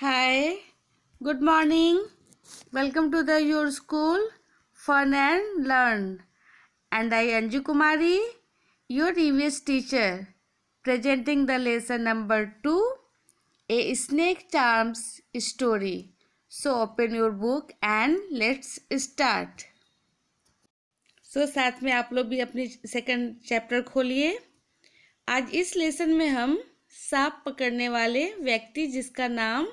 Hi, good morning. Welcome to the Your School Fun and Learn. And I Anju Kumari, your EVS teacher, presenting the lesson number 2, A Snake Charms Story. So open your book and let's start. So साथ में आप लोग भी अपनी second chapter खोलिए आज इस lesson में हम सांप पकड़ने वाले व्यक्ति जिसका नाम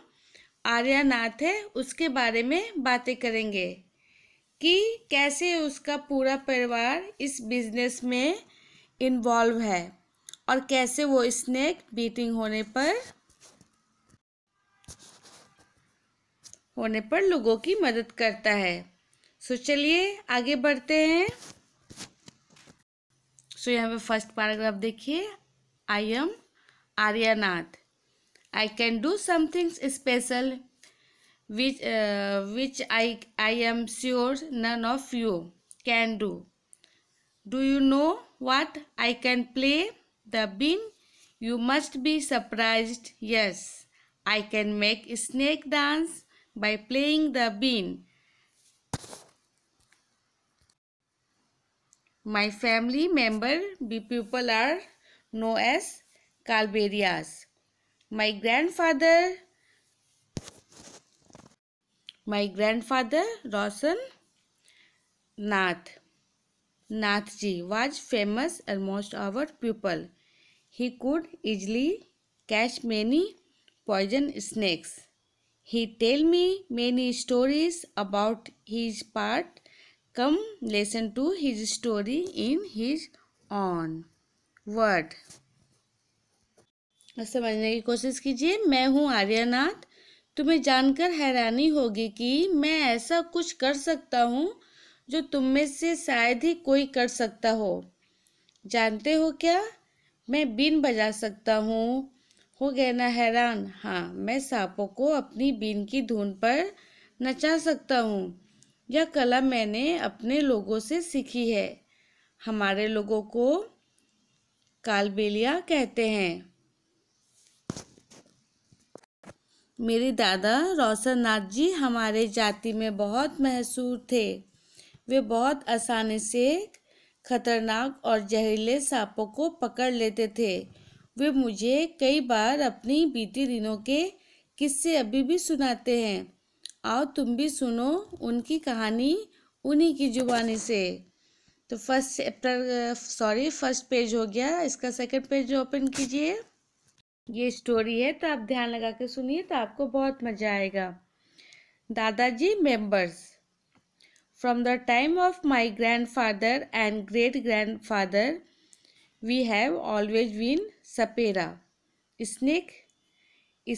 आर्यनाथ है उसके बारे में बातें करेंगे कि कैसे उसका पूरा परिवार इस बिजनेस में इन्वॉल्व है और कैसे वो स्नैक बीटिंग होने पर होने पर लोगों की मदद करता है सो चलिए आगे बढ़ते हैं सो यहाँ पे फर्स्ट पैराग्राफ देखिए I am Aryanath I can do something special which uh, which I I am sure none of you can do. Do you know what I can play? The bean? You must be surprised. Yes, I can make snake dance by playing the bean. My family member, the people are known as calvarias. My grandfather, my grandfather Roshan Nath, Nathji was famous among our people. He could easily catch many poison snakes. He tell me many stories about his part. Come listen to his story in his own word. समझने की कोशिश कीजिए मैं हूँ आर्यनाथ तुम्हें जानकर हैरानी होगी कि मैं ऐसा कुछ कर सकता हूँ जो तुम में से शायद ही कोई कर सकता हो जानते हो क्या मैं बीन बजा सकता हूँ हो गया ना हैरान हाँ मैं सांपों को अपनी बीन की धुन पर नचा सकता हूँ यह कला मैंने अपने लोगों से सीखी है हमारे लोगों को कालबेलिया कहते हैं मेरे दादा रौशन नाथ जी हमारे जाति में बहुत मशहूर थे वे बहुत आसानी से खतरनाक और जहरीले सांपों को पकड़ लेते थे वे मुझे कई बार अपनी बीती दिनों के किस्से अभी भी सुनाते हैं आओ तुम भी सुनो उनकी कहानी उन्हीं की जुबानी से तो first chapter sorry first page हो गया इसका सेकंड पेज ओपन कीजिए ये स्टोरी है तो आप ध्यान लगा के सुनिए तो आपको बहुत मजा आएगा दादाजी members from the time of my grandfather and great grandfather we have always been सपेरा snake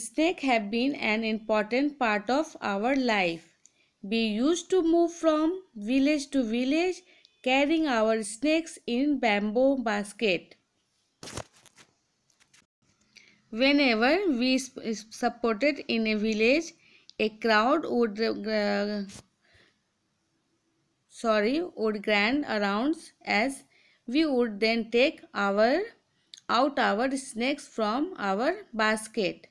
snake have been an important part of our life we use to move from village to village carrying our snakes in bamboo basket whenever we supported in a village a crowd would uh, sorry would grand around as we would then take our out our snacks from our basket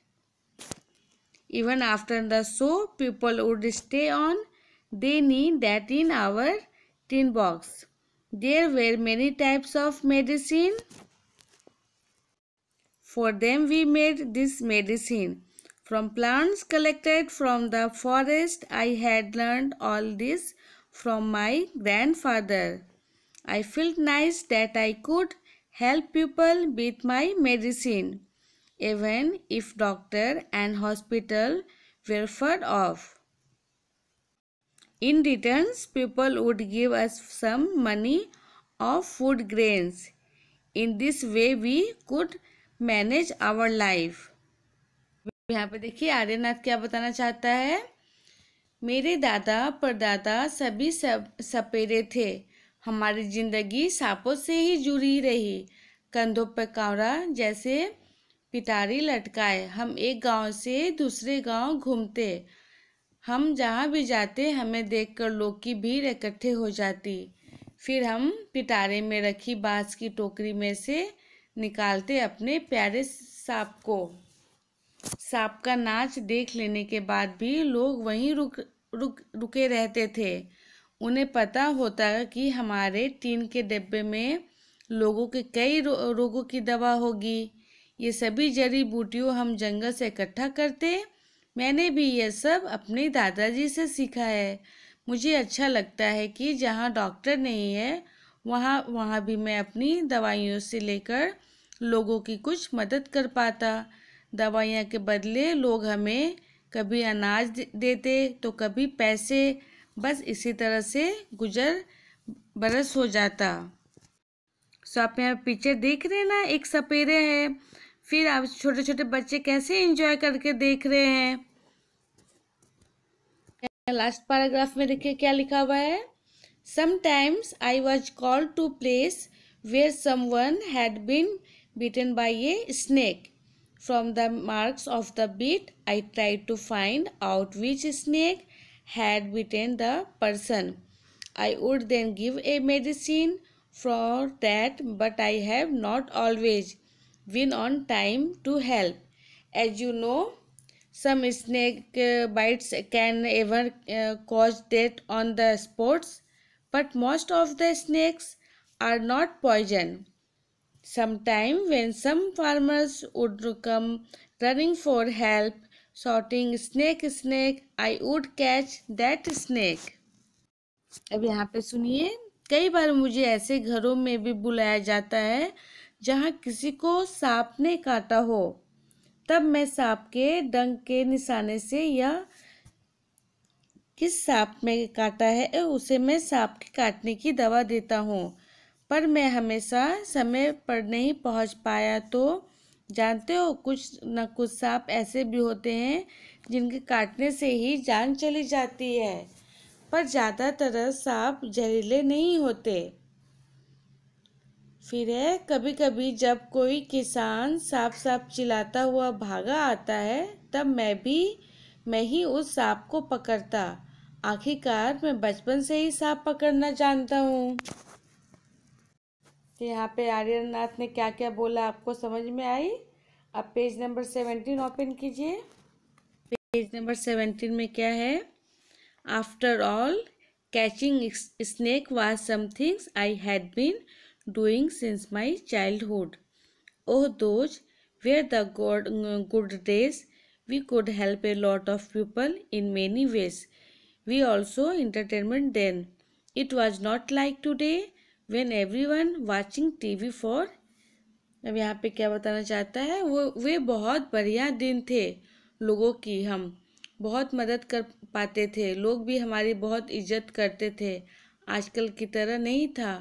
even after the show people would stay on they need that in our tin box there were many types of medicine for them we made this medicine. From plants collected from the forest I had learned all this from my grandfather. I felt nice that I could help people with my medicine, even if doctor and hospital were far off. In return, people would give us some money or food grains. In this way, we could manage our life यहाँ पे देखिए आर्यनाथ क्या बताना चाहता है मेरे दादा परदादा सभी सब सपेरे थे हमारी जिंदगी सांपों से ही जुड़ी रही कंधों पर कावरा जैसे पिटारी लटकाए हम एक गांव से दूसरे गांव घूमते हम जहाँ भी जाते हमें देखकर लोग की भीड़ इकट्ठे हो जाती फिर हम पिटारे में रखी बांस की टोकरी में से निकालते अपने प्यारे सांप को सांप का नाच देख लेने के बाद भी लोग वहीं रुक रुक रुके रहते थे उन्हें पता होता कि हमारे टीन के डिब्बे में लोगों के कई रो, रोगों की दवा होगी ये सभी जड़ी बूटियों हम जंगल से इकट्ठा करते मैंने भी यह सब अपने दादाजी से सीखा है मुझे अच्छा लगता है कि जहाँ डॉक्टर नहीं है वहाँ वहाँ भी मैं अपनी दवाइयों से लेकर लोगों की कुछ मदद कर पाता दवाइयाँ के बदले लोग हमें कभी अनाज देते तो कभी पैसे बस इसी तरह से गुजर बरस हो जाता सो आप यहाँ पीछे देख रहे हैं ना एक सपेरे है फिर आप छोटे छोटे बच्चे कैसे एंजॉय करके देख रहे हैं लास्ट पैराग्राफ में देखिए क्या लिखा हुआ है Sometimes I was called to place where someone had been bitten by a snake. From the marks of the bit, I tried to find out which snake had bitten the person. I would then give a medicine for that, but I have not always been on time to help. As you know, some snake uh, bites can ever uh, cause death on the spots but most of the snakes are not poison. Sometime when some farmers would come running for help, shouting snake snake, I would catch that snake. अब यहाँ पे सुनिए कई बार मुझे ऐसे घरों में भी बुलाया जाता है जहाँ किसी को सांप ने काटा हो तब मैं सांप के डंक के निशाने से यह किस सांप में काटा है उसे मैं सांप के काटने की दवा देता हूँ पर मैं हमेशा समय पर नहीं पहुँच पाया तो जानते हो कुछ न कुछ सांप ऐसे भी होते हैं जिनके काटने से ही जान चली जाती है पर ज़्यादातर सांप जहरीले नहीं होते फिर है कभी कभी जब कोई किसान सांप सांप चिल्लाता हुआ भागा आता है तब मैं भी मैं ही उस सांप को पकड़ता आखिरकार मैं बचपन से ही सांप पकड़ना जानता हूँ तो यहाँ पे आर्यनाथ ने क्या क्या बोला आपको समझ में आई अब पेज नंबर सेवेंटीन ओपन कीजिए पेज नंबर सेवेंटीन में क्या है after all catching snake was things I had been doing since my childhood oh those were the god good days we could help a lot of people in many ways we also entertainment then. It was not like today when everyone watching TV for अब यहाँ पे क्या बताना चाहता है वो वे बहुत बढ़िया दिन थे लोगों की हम बहुत मदद कर पाते थे लोग भी हमारी बहुत इज्जत करते थे आजकल की तरह नहीं था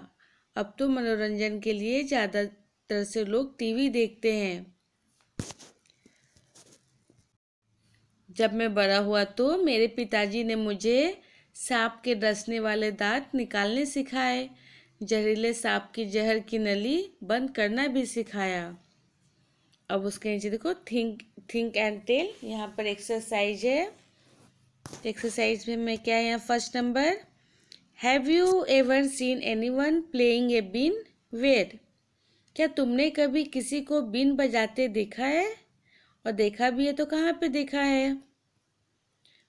अब तो मनोरंजन के लिए ज़्यादातर से लोग टीवी देखते हैं जब मैं बड़ा हुआ तो मेरे पिताजी ने मुझे सांप के डसने वाले दांत निकालने सिखाए जहरीले सांप की जहर की नली बंद करना भी सिखाया अब उसके नीचे देखो थिंक थिंक एंड टेल यहाँ पर एक्सरसाइज है एक्सरसाइज में मैं क्या है यहाँ first number have you ever seen anyone playing a been where क्या तुमने कभी किसी को बीन बजाते देखा है और देखा भी है तो कहाँ पे देखा है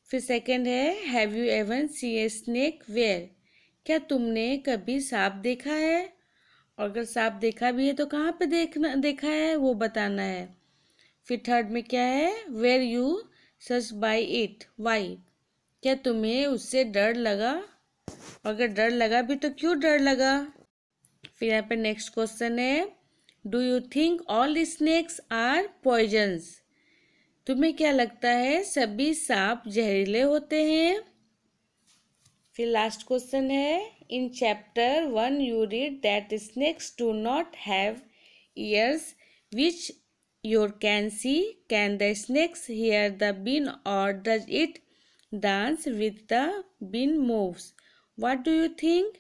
फिर सेकंड है have you ever seen a snake where क्या तुमने कभी सांप देखा है और अगर सांप देखा भी है तो कहाँ पे देखना देखा है वो बताना है फिर थर्ड में क्या है were you such by it why क्या तुम्हें उससे डर लगा और अगर डर लगा भी तो क्यों डर लगा फिर यहाँ पे नेक्स्ट क्वेश्चन है do you think all snakes are poisons तुम्हें क्या लगता है सभी सांप जहरीले होते हैं फिर लास्ट क्वेश्चन है in chapter one you read that snakes do not have ears which your can see can the snakes hear the been or does it dance with the been moves what do you think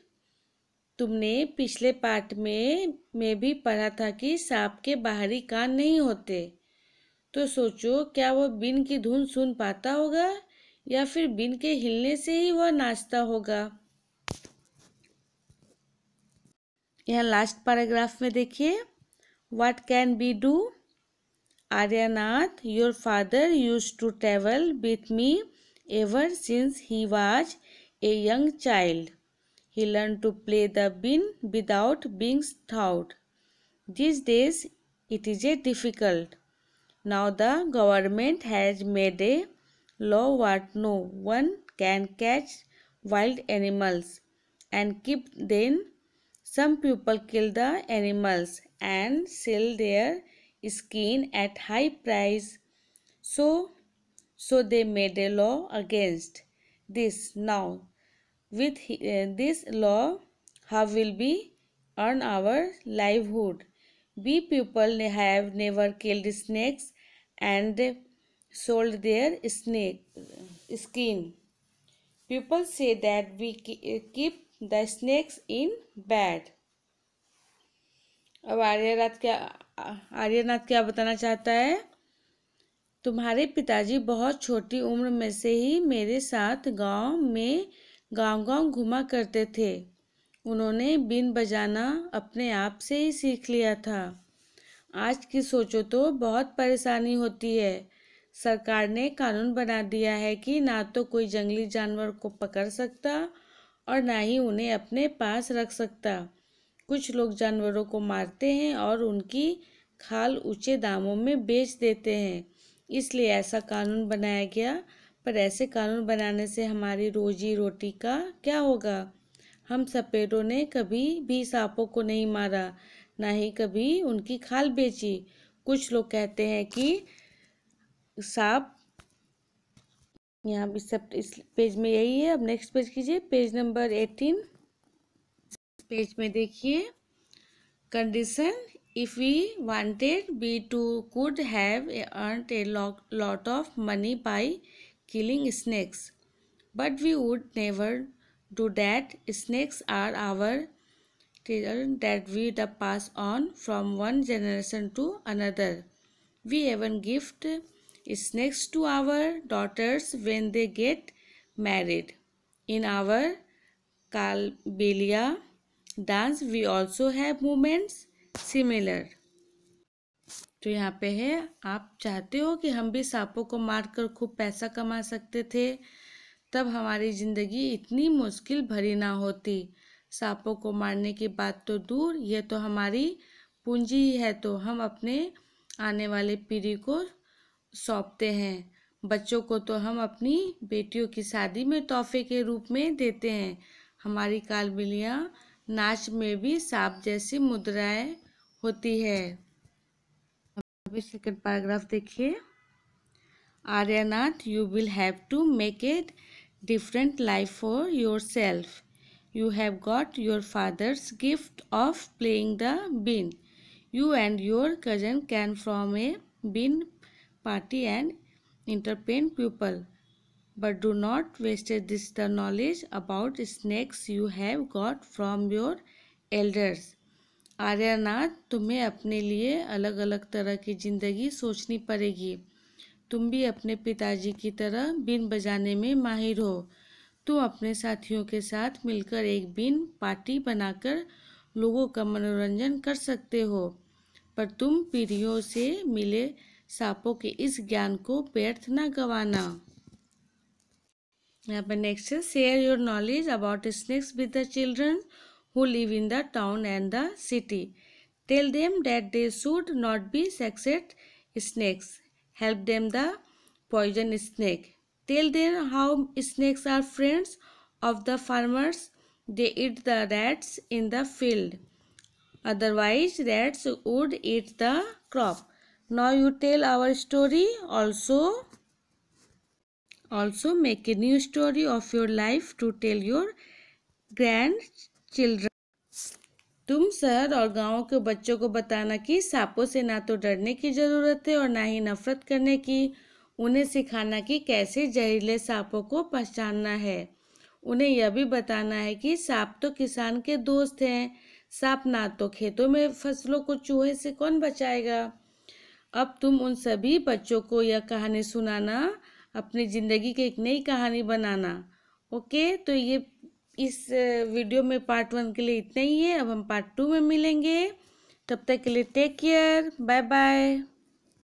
तुमने पिछले part में में भी पढ़ा था कि सांप के बाहरी कान नहीं होते तो सोचो क्या वह बिन की धुन सुन पाता होगा या फिर बिन के हिलने से ही वह नाचता होगा यह लास्ट पैराग्राफ में देखिए what can be do Aryanath your father use to travel with me ever since he was a young child he learn to play the been without beings thought this days it is a difficult Now the government has made a law what no one can catch wild animals and keep them. Some people kill the animals and sell their skin at high price. So, so they made a law against this. Now, with uh, this law, how will we earn our livelihood? We people have never killed snakes and sold their snake skin. People say that we keep the snakes in bed. अब आर्यनाथ क्या आर्यनाथ क्या बताना चाहता है तुम्हारे पिताजी बहुत छोटी उम्र में से ही मेरे साथ गांव में गांव गांव घुमा करते थे उन्होंने बिन बजाना अपने आप से ही सीख लिया था आज की सोचो तो बहुत परेशानी होती है सरकार ने कानून बना दिया है कि ना तो कोई जंगली जानवर को पकड़ सकता और ना ही उन्हें अपने पास रख सकता कुछ लोग जानवरों को मारते हैं और उनकी खाल ऊंचे दामों में बेच देते हैं इसलिए ऐसा कानून बनाया गया पर ऐसे कानून बनाने से हमारी रोजी रोटी का क्या होगा हम सपेटों ने कभी भी सांपों को नहीं मारा ना ही कभी उनकी खाल बेची कुछ लोग कहते हैं कि सांप यहाँ इस पेज में यही है अब नेक्स्ट पेज कीजिए पेज नंबर एटीन पेज में देखिए condition if we wanted be to could have earn a lot of money by killing snakes but we would never do that snakes are our children that we the pass on from one generation to another. We even gift snakes to our daughters when they get married. In our Kalbelia dance we also have movements similar. तो यहाँ पे है आप चाहते हो कि हम भी सांपों को मार कर खूब पैसा कमा सकते थे तब हमारी ज़िंदगी इतनी मुश्किल भरी ना होती सांपों को मारने की बात तो दूर ये तो हमारी पूंजी ही है तो हम अपने आने वाले पीढ़ी को सौंपते हैं बच्चों को तो हम अपनी बेटियों की शादी में तोहफे के रूप में देते हैं हमारी कालबिलियाँ नाच में भी सांप जैसी मुद्राएं होती है अभी सेकंड पैराग्राफ देखिए Aryanath you will have to make it different life for yourself you have got your father's gift of playing the bin. You and your cousin can form a bin party and entertain people. But do not waste this the knowledge about snakes you have got from your elders. Aryanath तुम्हें अपने लिए अलग अलग तरह की ज़िंदगी सोचनी पड़ेगी तुम भी अपने पिताजी की तरह बिन बजाने में माहिर हो तो अपने साथियों के साथ मिलकर एक बिन पार्टी बनाकर लोगों का मनोरंजन कर सकते हो पर तुम पीढ़ियों से मिले सांपों के इस ज्ञान को व्यर्थ न गंवाना यहाँ पर नेक्स्ट है share your knowledge about snakes with the children who live in the town and the city tell them that they should not be scared snakes help them the poison snake Till then, how snakes are friends of the farmers? They eat the rats in the field. Otherwise, rats would eat the crop. Now you tell our story also. Also make a new story of your life to tell your grandchildren. तुम शहर और गांवों के बच्चों को बताना कि सांपों से ना तो डरने की ज़रूरत है और ना ही नफरत करने की उन्हें सिखाना कि कैसे जहरीले सांपों को पहचानना है उन्हें यह भी बताना है कि सांप तो किसान के दोस्त हैं सांप ना तो खेतों में फसलों को चूहे से कौन बचाएगा अब तुम उन सभी बच्चों को यह कहानी सुनाना अपनी ज़िंदगी की एक नई कहानी बनाना ओके तो ये इस वीडियो में पार्ट वन के लिए इतना ही है अब हम पार्ट टू में मिलेंगे तब तक के लिए टेक केयर बाय बाय